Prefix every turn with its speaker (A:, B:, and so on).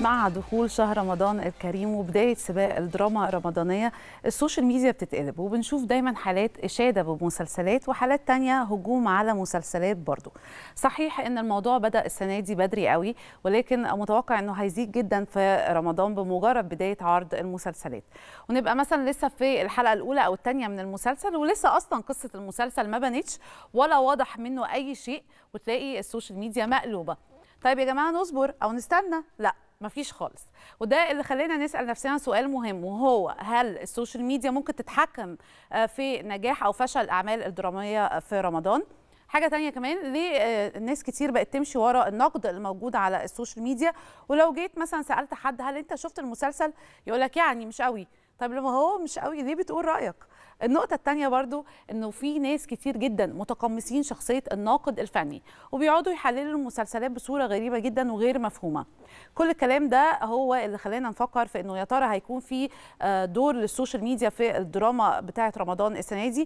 A: مع دخول شهر رمضان الكريم وبداية سباق الدراما الرمضانية السوشيال ميديا بتتقلب وبنشوف دايما حالات إشادة بمسلسلات وحالات تانية هجوم على مسلسلات برضو صحيح أن الموضوع بدأ السنة دي بدري قوي ولكن متوقع أنه هيزيد جدا في رمضان بمجرد بداية عرض المسلسلات ونبقى مثلا لسه في الحلقة الأولى أو الثانية من المسلسل ولسه أصلا قصة المسلسل ما بنتش ولا واضح منه أي شيء وتلاقي السوشيال ميديا مقلوبة طيب يا جماعة نصبر أو نستنى لا مفيش خالص وده اللي خلينا نسال نفسنا سؤال مهم وهو هل السوشيال ميديا ممكن تتحكم آه، في نجاح او فشل الاعمال الدراميه في رمضان حاجه تانية كمان ليه الناس آه، كتير بقت تمشي ورا النقد الموجود على السوشيال ميديا ولو جيت مثلا سالت حد هل انت شفت المسلسل يقول لك يعني مش قوي طب لما هو مش قوي ليه بتقول رايك النقطة الثانية برضو انه في ناس كتير جدا متقمصين شخصية الناقد الفني وبيقعدوا يحللوا المسلسلات بصورة غريبة جدا وغير مفهومة كل الكلام ده هو اللي خلانا نفكر في انه يا ترى هيكون في آه، دور للسوشيال ميديا في الدراما بتاعة رمضان السنة دي